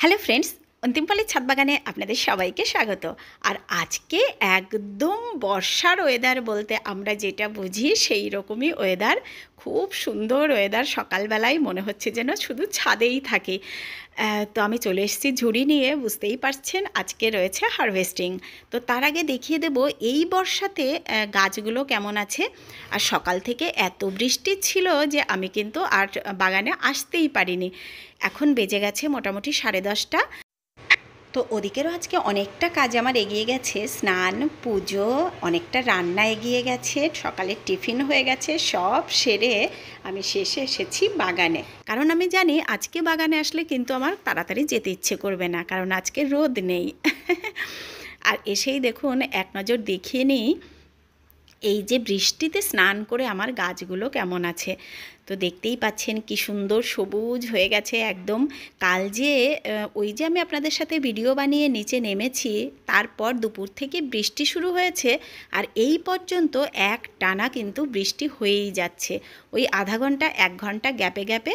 Hello friends, অন্তিমপালের ছাদ বাগানে আপনাদের সবাইকে স্বাগত আর আজকে একদম বর্ষার ওয়েদার বলতে আমরা যেটা বুঝি সেই রকমই ওয়েদার খুব সুন্দর ওয়েদার সকালবেলায় মনে হচ্ছে যেন শুধু ছাদেই থাকে তো আমি চলে এসেছি ঝুড়ি নিয়ে বুঝতেই পারছেন আজকে রয়েছে হারভেস্টিং তো তার আগে দেখিয়ে দেব এই বর্ষাতে গাছগুলো কেমন আছে আর সকাল থেকে এত বৃষ্টি ছিল যে আমি কিন্তু আর বাগানে আসতেই পারিনি এখন বেজে গেছে মোটামুটি সাড়ে দশটা তো ওদিকেরও আজকে অনেকটা কাজ আমার এগিয়ে গেছে স্নান পুজো অনেকটা রান্না এগিয়ে গেছে সকালে টিফিন হয়ে গেছে সব সেরে আমি শেষে এসেছি বাগানে কারণ আমি জানি আজকে বাগানে আসলে কিন্তু আমার তাড়াতাড়ি যেতে ইচ্ছে করবে না কারণ আজকে রোদ নেই আর এসেই দেখুন এক নজর দেখিয়ে নিই এই যে বৃষ্টিতে স্নান করে আমার গাছগুলো কেমন আছে তো দেখতেই পাচ্ছেন কি সুন্দর সবুজ হয়ে গেছে একদম কাল যে ওই যে আমি আপনাদের সাথে ভিডিও বানিয়ে নিচে নেমেছি তারপর দুপুর থেকে বৃষ্টি শুরু হয়েছে আর এই পর্যন্ত এক টানা কিন্তু বৃষ্টি হয়েই যাচ্ছে ওই আধা ঘন্টা এক ঘন্টা গ্যাপে গ্যাপে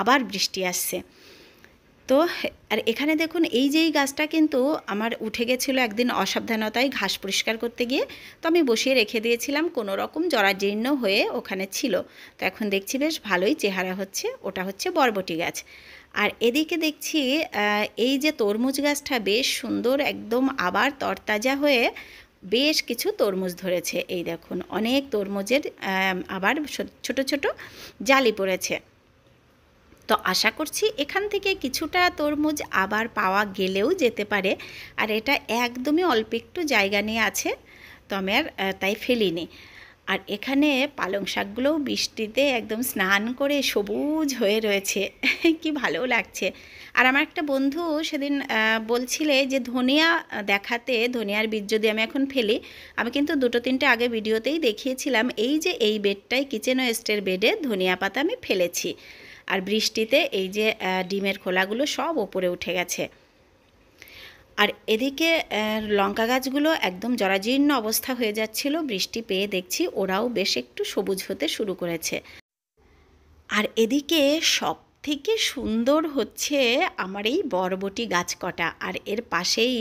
আবার বৃষ্টি আসছে তো আর এখানে দেখুন এই যে এই গাছটা কিন্তু আমার উঠে গেছিলো একদিন অসাবধানতায় ঘাস পরিষ্কার করতে গিয়ে তো আমি বসিয়ে রেখে দিয়েছিলাম কোনো রকম জরাজীর্ণ হয়ে ওখানে ছিল তো এখন দেখছি বেশ ভালোই চেহারা হচ্ছে ওটা হচ্ছে বরবটি গাছ আর এদিকে দেখছি এই যে তরমুজ গাছটা বেশ সুন্দর একদম আবার তরতাজা হয়ে বেশ কিছু তরমুজ ধরেছে এই দেখুন অনেক তরমুজের আবার ছোট ছোট জালি পড়েছে তো আশা করছি এখান থেকে কিছুটা তরমুজ আবার পাওয়া গেলেও যেতে পারে আর এটা একদমই অল্প একটু জায়গা নিয়ে আছে তো আমি আর তাই ফেলিনি আর এখানে পালং শাকগুলোও বৃষ্টিতে একদম স্নান করে সবুজ হয়ে রয়েছে কি ভালো লাগছে আর আমার একটা বন্ধু সেদিন বলছিলে যে ধনিয়া দেখাতে ধনিয়ার বীজ যদি আমি এখন ফেলি আমি কিন্তু দুটো তিনটে আগে ভিডিওতেই দেখিয়েছিলাম এই যে এই বেডটাই কিচেন ওয়েস্টের বেডে ধনিয়া পাতা আমি ফেলেছি আর বৃষ্টিতে এই যে ডিমের খোলাগুলো সব ওপরে উঠে গেছে আর এদিকে লঙ্কা গাছগুলো একদম জরাজীর্ণ অবস্থা হয়ে যাচ্ছিল বৃষ্টি পেয়ে দেখছি ওরাও বেশ একটু সবুজ হতে শুরু করেছে আর এদিকে সব থেকে সুন্দর হচ্ছে আমার এই বরবটি গাছ কটা আর এর পাশেই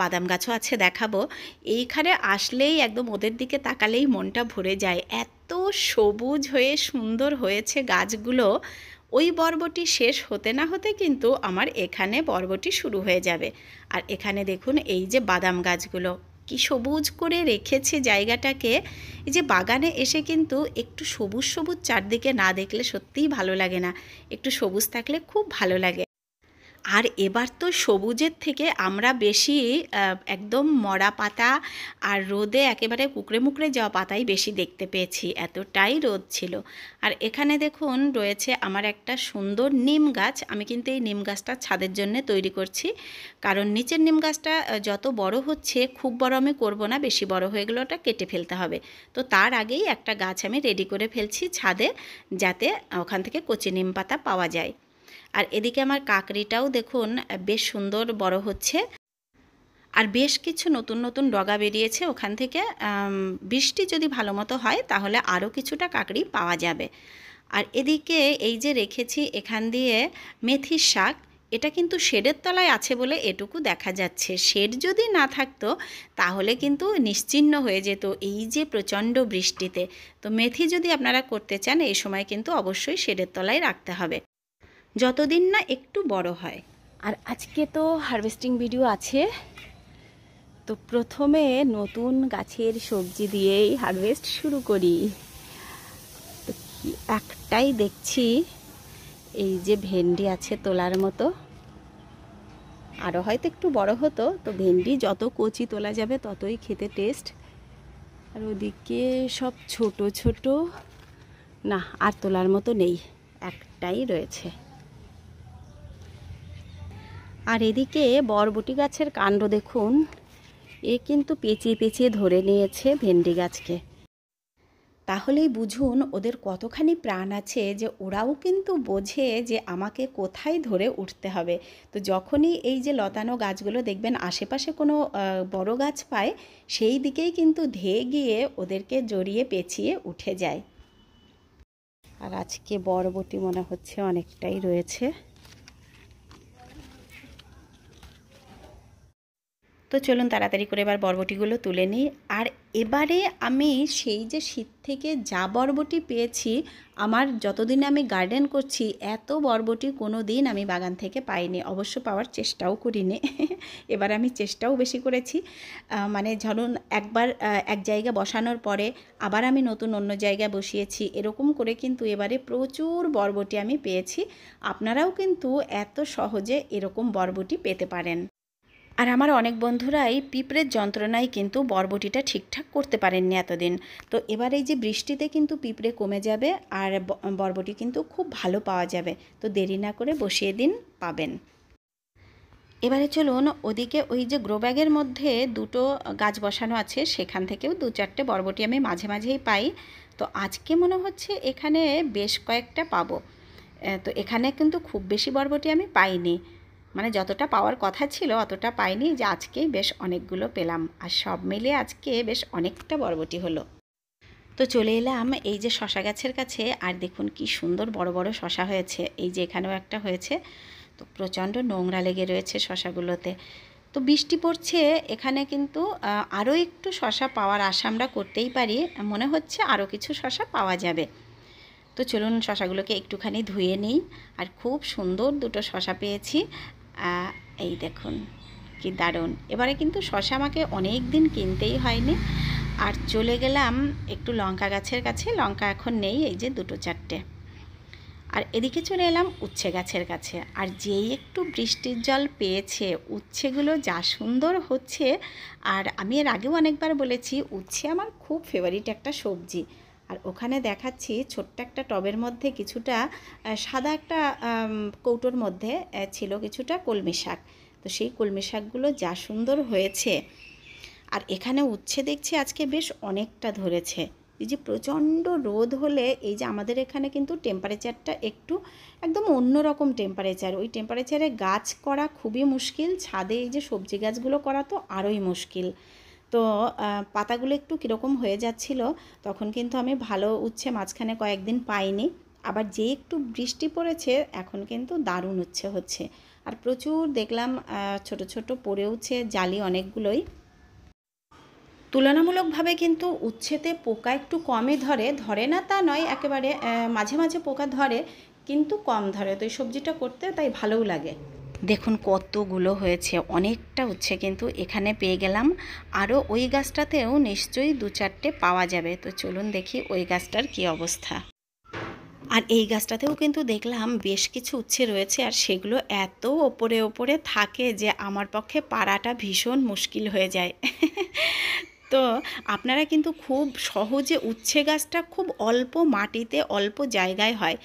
বাদাম গাছও আছে দেখাবো এইখানে আসলেই একদম ওদের দিকে তাকালেই মনটা ভরে যায় এত সবুজ হয়ে সুন্দর হয়েছে গাছগুলো ওই পর্বটি শেষ হতে না হতে কিন্তু আমার এখানে পর্বটি শুরু হয়ে যাবে আর এখানে দেখুন এই যে বাদাম গাছগুলো কি সবুজ করে রেখেছে জায়গাটাকে এই যে বাগানে এসে কিন্তু একটু সবুজ সবুজ চারদিকে না দেখলে সত্যিই ভালো লাগে না একটু সবুজ থাকলে খুব ভালো লাগে আর এবার তো সবুজের থেকে আমরা বেশি একদম মরা পাতা আর রোদে একেবারে কুকড়ে মুকড়ে যাওয়া পাতাই বেশি দেখতে পেয়েছি এতটাই রোদ ছিল আর এখানে দেখুন রয়েছে আমার একটা সুন্দর নিম গাছ আমি কিন্তু এই নিম গাছটা ছাদের জন্য তৈরি করছি কারণ নিচের নিম গাছটা যত বড় হচ্ছে খুব বড় আমি করব না বেশি বড় হয়ে গেলে ওটা কেটে ফেলতে হবে তো তার আগেই একটা গাছ আমি রেডি করে ফেলছি ছাদে যাতে ওখান থেকে কচি নিম পাতা পাওয়া যায় আর এদিকে আমার কাকড়িটাও দেখুন বেশ সুন্দর বড় হচ্ছে আর বেশ কিছু নতুন নতুন ডগা বেরিয়েছে ওখান থেকে বৃষ্টি যদি ভালো মতো হয় তাহলে আরও কিছুটা কাকড়ি পাওয়া যাবে আর এদিকে এই যে রেখেছি এখান দিয়ে মেথির শাক এটা কিন্তু শেডের তলায় আছে বলে এটুকু দেখা যাচ্ছে শেড যদি না থাকতো তাহলে কিন্তু নিশ্চিন্ন হয়ে যেত এই যে প্রচণ্ড বৃষ্টিতে তো মেথি যদি আপনারা করতে চান এই সময় কিন্তু অবশ্যই শেডের তলায় রাখতে হবে যতদিন না একটু বড় হয় আর আজকে তো হারভেস্টিং ভিডিও আছে তো প্রথমে নতুন গাছের সবজি দিয়েই হারভেস্ট শুরু করি তো একটাই দেখছি এই যে ভেন্ডি আছে তোলার মতো আরও হয়তো একটু বড় হতো তো ভেন্ডি যত কচি তোলা যাবে ততই খেতে টেস্ট আর ওদিকে সব ছোট ছোট না আর তোলার মতো নেই একটাই রয়েছে আর এদিকে বরবটি গাছের কাণ্ড দেখুন এ কিন্তু পেঁচিয়ে পেঁচিয়ে ধরে নিয়েছে ভেন্ডি গাছকে তাহলেই বুঝুন ওদের কতখানি প্রাণ আছে যে ওরাও কিন্তু বোঝে যে আমাকে কোথায় ধরে উঠতে হবে তো যখনই এই যে লতানো গাছগুলো দেখবেন আশেপাশে কোনো বড় গাছ পায় সেই দিকেই কিন্তু ধেয়ে গিয়ে ওদেরকে জড়িয়ে পেঁচিয়ে উঠে যায় আর আজকে বরবটি মনে হচ্ছে অনেকটাই রয়েছে তো চলুন তাড়াতাড়ি করে এবার বরবটিগুলো তুলে নিই আর এবারে আমি সেই যে শীত থেকে যা বরবটি পেয়েছি আমার যতদিন আমি গার্ডেন করছি এত বরবটি কোনো দিন আমি বাগান থেকে পাইনি অবশ্য পাওয়ার চেষ্টাও করিনি এবার আমি চেষ্টাও বেশি করেছি মানে ধরুন একবার এক জায়গা বসানোর পরে আবার আমি নতুন অন্য জায়গায় বসিয়েছি এরকম করে কিন্তু এবারে প্রচুর বরবটি আমি পেয়েছি আপনারাও কিন্তু এত সহজে এরকম বরবটি পেতে পারেন আর আমার অনেক বন্ধুরাই পিঁপড়ের যন্ত্রণায় কিন্তু বরবটিটা ঠিকঠাক করতে পারেননি এতদিন তো এবার এই যে বৃষ্টিতে কিন্তু পিঁপড়ে কমে যাবে আর বরবটি কিন্তু খুব ভালো পাওয়া যাবে তো দেরি না করে বসিয়ে দিন পাবেন এবারে চলুন ওদিকে ওই যে গ্রো ব্যাগের মধ্যে দুটো গাছ বসানো আছে সেখান থেকেও দু চারটে বরবটি আমি মাঝে মাঝেই পাই তো আজকে মনে হচ্ছে এখানে বেশ কয়েকটা পাবো তো এখানে কিন্তু খুব বেশি বরবটি আমি পাইনি মানে যতটা পাওয়ার কথা ছিল অতটা পাইনি যে আজকে বেশ অনেকগুলো পেলাম আর সব মিলে আজকে বেশ অনেকটা বরবটি হলো তো চলে এলাম এই যে শশা গাছের কাছে আর দেখুন কি সুন্দর বড় বড় শশা হয়েছে এই যে এখানেও একটা হয়েছে তো প্রচণ্ড নোংরা লেগে রয়েছে শশাগুলোতে তো বৃষ্টি পড়ছে এখানে কিন্তু আরও একটু শশা পাওয়ার আশা আমরা করতেই পারি মনে হচ্ছে আরও কিছু শশা পাওয়া যাবে তো চলুন শশাগুলোকে একটুখানি ধুয়ে নিই আর খুব সুন্দর দুটো শশা পেয়েছি এই দেখুন কি দারুণ এবারে কিন্তু শশা আমাকে অনেক দিন কিনতেই হয়নি আর চলে গেলাম একটু লঙ্কা গাছের কাছে লঙ্কা এখন নেই এই যে দুটো চারটে আর এদিকে চলে এলাম উচ্ছে গাছের কাছে আর যেই একটু বৃষ্টির জল পেয়েছে উচ্ছেগুলো যা সুন্দর হচ্ছে আর আমি এর আগেও অনেকবার বলেছি উচ্ছে আমার খুব ফেভারিট একটা সবজি আর ওখানে দেখাচ্ছি ছোট্ট একটা টবের মধ্যে কিছুটা সাদা একটা কৌটোর মধ্যে ছিল কিছুটা কলমি শাক তো সেই কলমি শাকগুলো যা সুন্দর হয়েছে আর এখানে উচ্ছে দেখছি আজকে বেশ অনেকটা ধরেছে এই যে প্রচণ্ড রোদ হলে এই যে আমাদের এখানে কিন্তু টেম্পারেচারটা একটু একদম অন্যরকম টেম্পারেচার ওই টেম্পারেচারে গাছ করা খুবই মুশকিল ছাদে এই যে সবজি গাছগুলো করা তো আরোই মুশকিল তো পাতাগুলো একটু কীরকম হয়ে যাচ্ছিল তখন কিন্তু আমি ভালো উচ্ছে মাঝখানে কয়েকদিন পাইনি আবার যে একটু বৃষ্টি পড়েছে এখন কিন্তু দারুণ উচ্ছে হচ্ছে আর প্রচুর দেখলাম ছোট ছোট পড়ে উঠছে জালি অনেকগুলোই তুলনামূলকভাবে কিন্তু উচ্ছেতে পোকা একটু কমে ধরে ধরে না তা নয় একেবারে মাঝে মাঝে পোকা ধরে কিন্তু কম ধরে তো এই সবজিটা করতে তাই ভালোও লাগে দেখুন কতগুলো হয়েছে অনেকটা হচ্ছে কিন্তু এখানে পেয়ে গেলাম আরও ওই গাছটাতেও নিশ্চয়ই দু চারটে পাওয়া যাবে তো চলুন দেখি ওই গাছটার কি অবস্থা আর এই গাছটাতেও কিন্তু দেখলাম বেশ কিছু উচ্ছে রয়েছে আর সেগুলো এত ওপরে ওপরে থাকে যে আমার পক্ষে পাড়াটা ভীষণ মুশকিল হয়ে যায় তো আপনারা কিন্তু খুব সহজে উচ্ছে গাছটা খুব অল্প মাটিতে অল্প জায়গায় হয়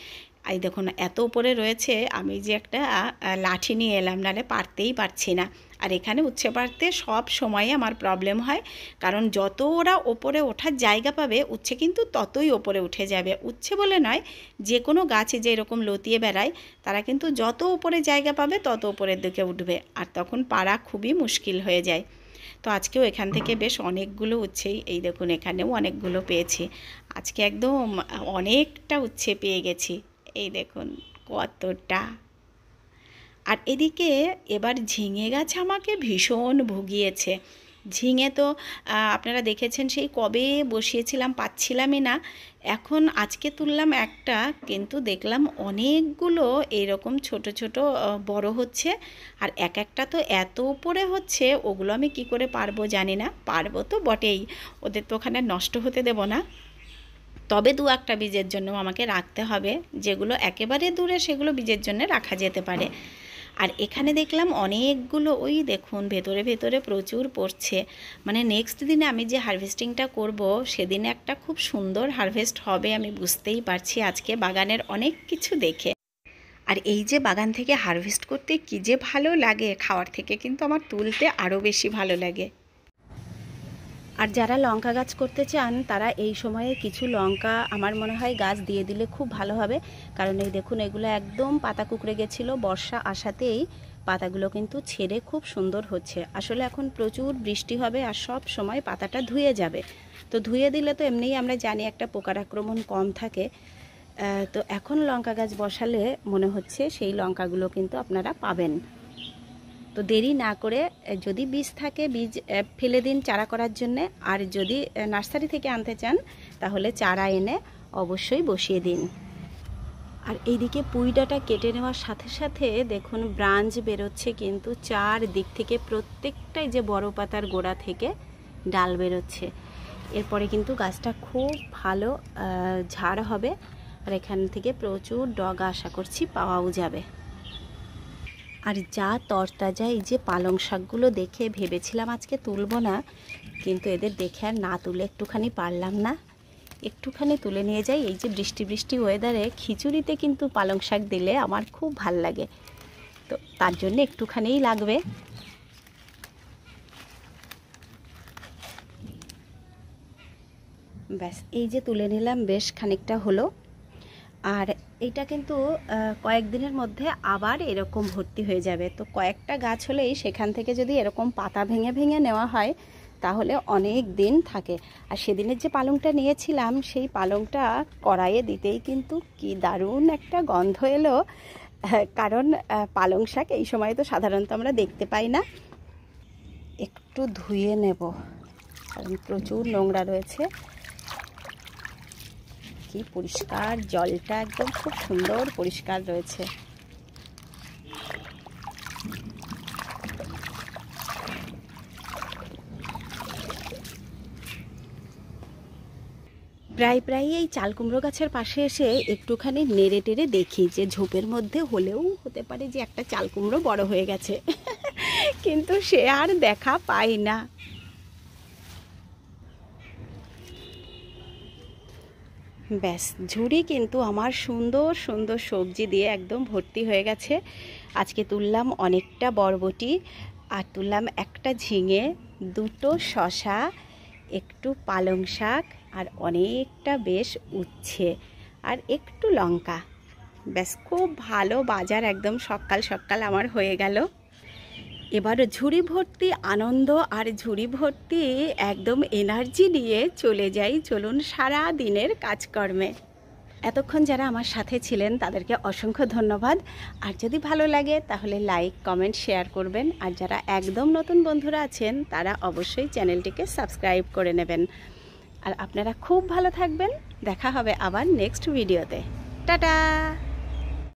এই দেখুন এত উপরে রয়েছে আমি যে একটা লাঠি নিয়ে এলাম নাহলে পারতেই পারছি না আর এখানে উচ্ছে পারতে সব সময়ে আমার প্রবলেম হয় কারণ যত ওরা ওপরে ওঠার জায়গা পাবে উচ্ছে কিন্তু ততই ওপরে উঠে যাবে উচ্ছে বলে নয় যে কোনো গাছে যে এরকম লতিয়ে বেড়ায় তারা কিন্তু যত ওপরে জায়গা পাবে তত ওপরের দিকে উঠবে আর তখন পাড়া খুবই মুশকিল হয়ে যায় তো আজকেও এখান থেকে বেশ অনেকগুলো উচ্ছেই এই দেখুন এখানেও অনেকগুলো পেয়েছি আজকে একদম অনেকটা উচ্ছে পেয়ে গেছি এই দেখুন কতটা আর এদিকে এবার ঝিঙে গাছ আমাকে ভীষণ ভুগিয়েছে ঝিঙে তো আপনারা দেখেছেন সেই কবে বসিয়েছিলাম পাচ্ছিলামই না এখন আজকে তুললাম একটা কিন্তু দেখলাম অনেকগুলো এরকম ছোট ছোট বড় হচ্ছে আর এক একটা তো এত উপরে হচ্ছে ওগুলো আমি কি করে পারবো জানি না পারবো তো বটেই ওদের তো ওখানে নষ্ট হতে দেব না তবে দু একটা বীজের জন্য আমাকে রাখতে হবে যেগুলো একেবারে দূরে সেগুলো বীজের জন্য রাখা যেতে পারে আর এখানে দেখলাম অনেকগুলো ওই দেখুন ভেতরে ভেতরে প্রচুর পড়ছে মানে নেক্সট দিনে আমি যে হারভেস্টিংটা করব সেদিনে একটা খুব সুন্দর হারভেস্ট হবে আমি বুঝতেই পারছি আজকে বাগানের অনেক কিছু দেখে আর এই যে বাগান থেকে হারভেস্ট করতে কী যে ভালো লাগে খাওয়ার থেকে কিন্তু আমার তুলতে আরও বেশি ভালো লাগে আর যারা লঙ্কা গাছ করতে চান তারা এই সময়ে কিছু লঙ্কা আমার মনে হয় গাছ দিয়ে দিলে খুব ভালো হবে কারণ এই দেখুন এগুলো একদম পাতা কুকড়ে গেছিলো বর্ষা আসাতেই পাতাগুলো কিন্তু ছেড়ে খুব সুন্দর হচ্ছে আসলে এখন প্রচুর বৃষ্টি হবে আর সব সময় পাতাটা ধুয়ে যাবে তো ধুয়ে দিলে তো এমনিই আমরা জানি একটা পোকার আক্রমণ কম থাকে তো এখন লঙ্কা গাছ বসালে মনে হচ্ছে সেই লঙ্কাগুলো কিন্তু আপনারা পাবেন তো দেরি না করে যদি বীজ থাকে বীজ ফেলে দিন চারা করার জন্যে আর যদি নার্সারি থেকে আনতে চান তাহলে চারা এনে অবশ্যই বসিয়ে দিন আর এইদিকে পুইডাটা কেটে নেওয়ার সাথে সাথে দেখুন ব্রাঞ্চ বেরোচ্ছে কিন্তু চার দিক থেকে প্রত্যেকটাই যে বড় পাতার গোড়া থেকে ডাল বেরোচ্ছে এরপরে কিন্তু গাছটা খুব ভালো ঝাড় হবে আর এখান থেকে প্রচুর ডগা আশা করছি পাওয়াও যাবে আর যা তরতাজা এই যে পালং শাকগুলো দেখে ভেবেছিলাম আজকে তুলব না কিন্তু এদের দেখে আর না তুলে একটুখানি পারলাম না একটুখানি তুলে নিয়ে যাই এই যে বৃষ্টি বৃষ্টি ওয়েদারে খিচুড়িতে কিন্তু পালং শাক দিলে আমার খুব ভাল লাগে তো তার জন্য একটুখানিই লাগবে ব্যাস এই যে তুলে নিলাম বেশ খানিকটা হলো আর এটা কিন্তু কয়েকদিনের মধ্যে আবার এরকম ভর্তি হয়ে যাবে তো কয়েকটা গাছ হলেই সেখান থেকে যদি এরকম পাতা ভেঙে ভেঙে নেওয়া হয় তাহলে অনেক দিন থাকে আর সেদিনের যে পালংটা নিয়েছিলাম সেই পালংটা কড়াইয়ে দিতেই কিন্তু কি দারুণ একটা গন্ধ এলো কারণ পালং শাক এই সময় তো সাধারণত আমরা দেখতে পাই না একটু ধুয়ে নেব কারণ প্রচুর নোংরা রয়েছে কি পরিষ্কার জলটা একদম খুব সুন্দর পরিষ্কার রয়েছে প্রায় প্রায় এই চাল কুমড়ো গাছের পাশে এসে একটুখানি নেড়ে টেড়ে দেখি যে ঝোপের মধ্যে হলেও হতে পারে যে একটা চাল কুমড়ো বড় হয়ে গেছে কিন্তু সে আর দেখা পাই না ব্যাস ঝুড়ি কিন্তু আমার সুন্দর সুন্দর সবজি দিয়ে একদম ভর্তি হয়ে গেছে আজকে তুললাম অনেকটা বরবটি আর তুললাম একটা ঝিঙে দুটো শশা একটু পালং শাক আর অনেকটা বেশ উচ্ছে আর একটু লঙ্কা ব্যাস খুব ভালো বাজার একদম সকাল সকাল আমার হয়ে গেল এবার ঝুড়ি ভর্তি আনন্দ আর ঝুড়ি ভর্তি একদম এনার্জি নিয়ে চলে যাই চলুন সারা দিনের কাজকর্মে এতক্ষণ যারা আমার সাথে ছিলেন তাদেরকে অসংখ্য ধন্যবাদ আর যদি ভালো লাগে তাহলে লাইক কমেন্ট শেয়ার করবেন আর যারা একদম নতুন বন্ধুরা আছেন তারা অবশ্যই চ্যানেলটিকে সাবস্ক্রাইব করে নেবেন আর আপনারা খুব ভালো থাকবেন দেখা হবে আবার নেক্সট ভিডিওতে টাটা